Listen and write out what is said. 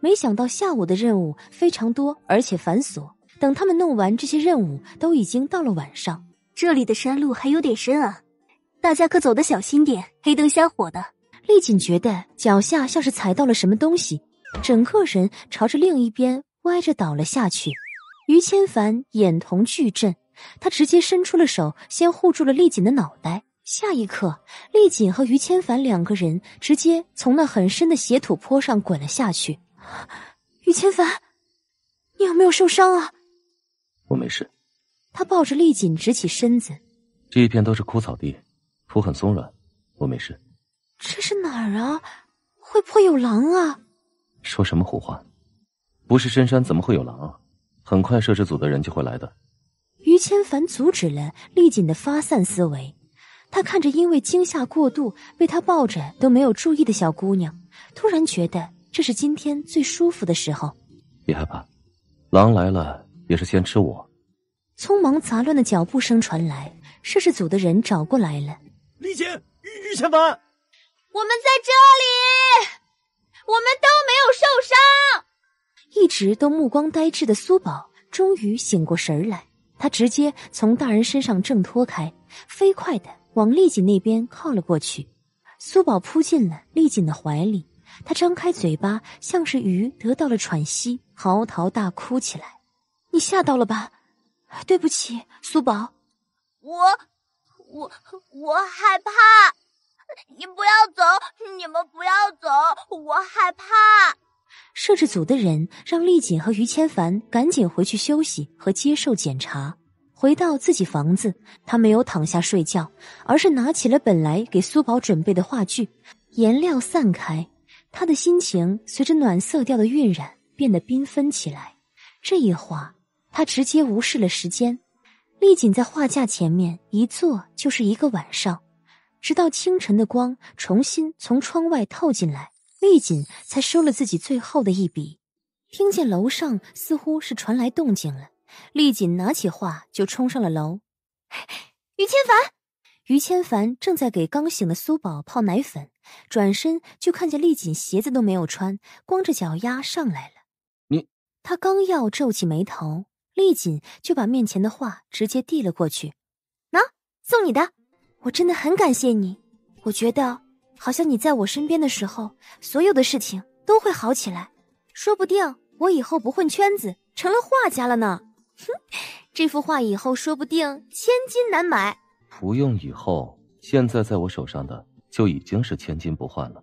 没想到下午的任务非常多，而且繁琐。等他们弄完这些任务，都已经到了晚上。这里的山路还有点深啊，大家可走得小心点。黑灯瞎火的，丽锦觉得脚下像是踩到了什么东西，整个人朝着另一边歪着倒了下去。于千凡眼瞳巨震，他直接伸出了手，先护住了丽锦的脑袋。下一刻，丽锦和于千凡两个人直接从那很深的斜土坡上滚了下去。于千凡，你有没有受伤啊？我没事。他抱着丽锦直起身子，这一片都是枯草地，土很松软，我没事。这是哪儿啊？会不会有狼啊？说什么胡话？不是深山怎么会有狼啊？很快摄制组的人就会来的。于千凡阻止了丽锦的发散思维，他看着因为惊吓过度被他抱着都没有注意的小姑娘，突然觉得。这是今天最舒服的时候，别害怕，狼来了也是先吃我。匆忙杂乱的脚步声传来，摄制组的人找过来了。丽姐，玉小凡，我们在这里，我们都没有受伤。一直都目光呆滞的苏宝终于醒过神来，他直接从大人身上挣脱开，飞快的往丽锦那边靠了过去。苏宝扑进了丽锦的怀里。他张开嘴巴，像是鱼得到了喘息，嚎啕大哭起来。你吓到了吧？对不起，苏宝，我、我、我害怕。你不要走，你们不要走，我害怕。摄制组的人让丽锦和于千凡赶紧回去休息和接受检查。回到自己房子，他没有躺下睡觉，而是拿起了本来给苏宝准备的话剧颜料，散开。他的心情随着暖色调的晕染变得缤纷起来。这一画，他直接无视了时间。丽锦在画架前面一坐就是一个晚上，直到清晨的光重新从窗外透进来，丽锦才收了自己最后的一笔。听见楼上似乎是传来动静了，丽锦拿起画就冲上了楼。于千帆。于千凡正在给刚醒的苏宝泡奶粉，转身就看见丽锦鞋子都没有穿，光着脚丫上来了。你，他刚要皱起眉头，丽锦就把面前的话直接递了过去，喏，送你的。我真的很感谢你，我觉得好像你在我身边的时候，所有的事情都会好起来。说不定我以后不混圈子，成了画家了呢。哼，这幅画以后说不定千金难买。不用，以后现在在我手上的就已经是千金不换了。